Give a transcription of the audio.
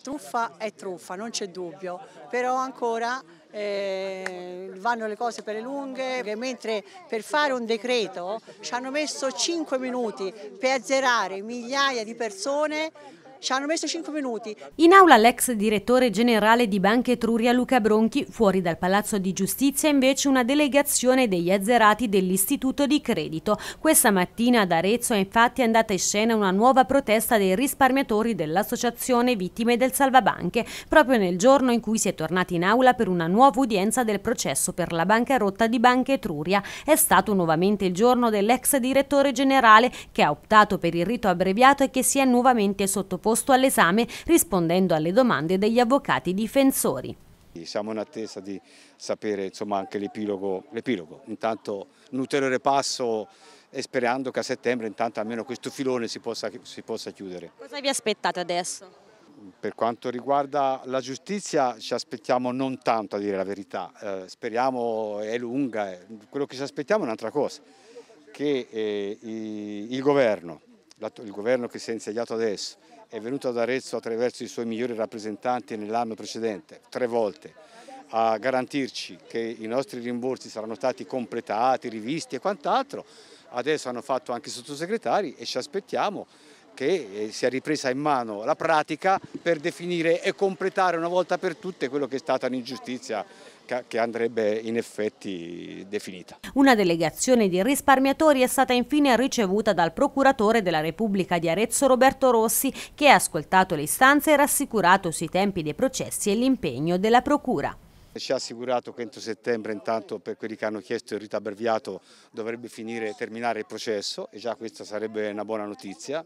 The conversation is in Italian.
La truffa è truffa, non c'è dubbio, però ancora eh, vanno le cose per le lunghe, mentre per fare un decreto ci hanno messo 5 minuti per azzerare migliaia di persone ci hanno messo 5 minuti. In aula l'ex direttore generale di Banca Etruria Luca Bronchi, fuori dal Palazzo di Giustizia invece una delegazione degli azzerati dell'Istituto di Credito. Questa mattina ad Arezzo è infatti andata in scena una nuova protesta dei risparmiatori dell'associazione Vittime del Salvabanche, proprio nel giorno in cui si è tornati in aula per una nuova udienza del processo per la bancarotta di Banca Etruria. È stato nuovamente il giorno dell'ex direttore generale che ha optato per il rito abbreviato e che si è nuovamente sottoposto sottoposto all'esame rispondendo alle domande degli avvocati difensori. Siamo in attesa di sapere insomma, anche l'epilogo, intanto un ulteriore passo e sperando che a settembre intanto almeno questo filone si possa, si possa chiudere. Cosa vi aspettate adesso? Per quanto riguarda la giustizia ci aspettiamo non tanto a dire la verità, eh, speriamo è lunga, eh. quello che ci aspettiamo è un'altra cosa, che eh, il governo il governo che si è insediato adesso è venuto ad Arezzo attraverso i suoi migliori rappresentanti nell'anno precedente, tre volte, a garantirci che i nostri rimborsi saranno stati completati, rivisti e quant'altro, adesso hanno fatto anche i sottosegretari e ci aspettiamo che eh, sia ripresa in mano la pratica per definire e completare una volta per tutte quello che è stata un'ingiustizia che andrebbe in effetti definita. Una delegazione di risparmiatori è stata infine ricevuta dal procuratore della Repubblica di Arezzo Roberto Rossi che ha ascoltato le istanze e rassicurato sui tempi dei processi e l'impegno della Procura. Ci ha assicurato che entro settembre intanto per quelli che hanno chiesto il rito abbreviato dovrebbe finire, terminare il processo e già questa sarebbe una buona notizia.